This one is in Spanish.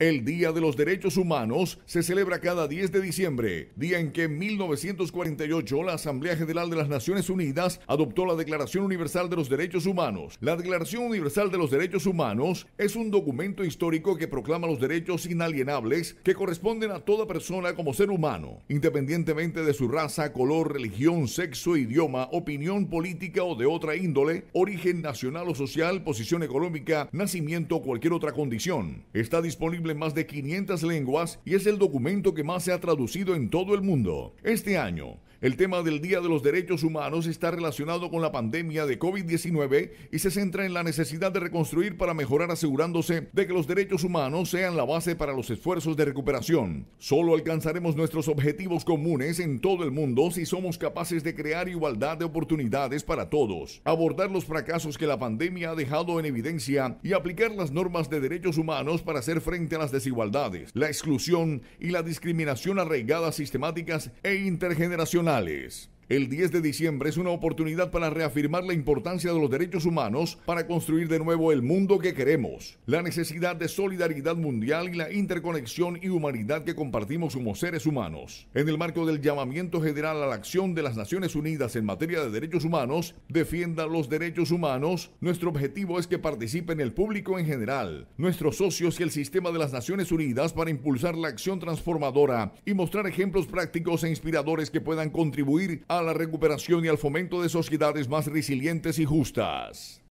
El Día de los Derechos Humanos se celebra cada 10 de diciembre, día en que en 1948 la Asamblea General de las Naciones Unidas adoptó la Declaración Universal de los Derechos Humanos. La Declaración Universal de los Derechos Humanos es un documento histórico que proclama los derechos inalienables que corresponden a toda persona como ser humano, independientemente de su raza, color, religión, sexo, idioma, opinión política o de otra índole, origen nacional o social, posición económica, nacimiento o cualquier otra condición. Está disponible más de 500 lenguas y es el documento que más se ha traducido en todo el mundo. Este año, el tema del Día de los Derechos Humanos está relacionado con la pandemia de COVID-19 y se centra en la necesidad de reconstruir para mejorar asegurándose de que los derechos humanos sean la base para los esfuerzos de recuperación. Solo alcanzaremos nuestros objetivos comunes en todo el mundo si somos capaces de crear igualdad de oportunidades para todos, abordar los fracasos que la pandemia ha dejado en evidencia y aplicar las normas de derechos humanos para hacer frente a las desigualdades, la exclusión y la discriminación arraigadas sistemáticas e intergeneracionales Gracias. El 10 de diciembre es una oportunidad para reafirmar la importancia de los derechos humanos para construir de nuevo el mundo que queremos. La necesidad de solidaridad mundial y la interconexión y humanidad que compartimos como seres humanos. En el marco del llamamiento general a la acción de las Naciones Unidas en materia de derechos humanos, defienda los derechos humanos. Nuestro objetivo es que participen el público en general, nuestros socios y el sistema de las Naciones Unidas para impulsar la acción transformadora y mostrar ejemplos prácticos e inspiradores que puedan contribuir a la recuperación y al fomento de sociedades más resilientes y justas.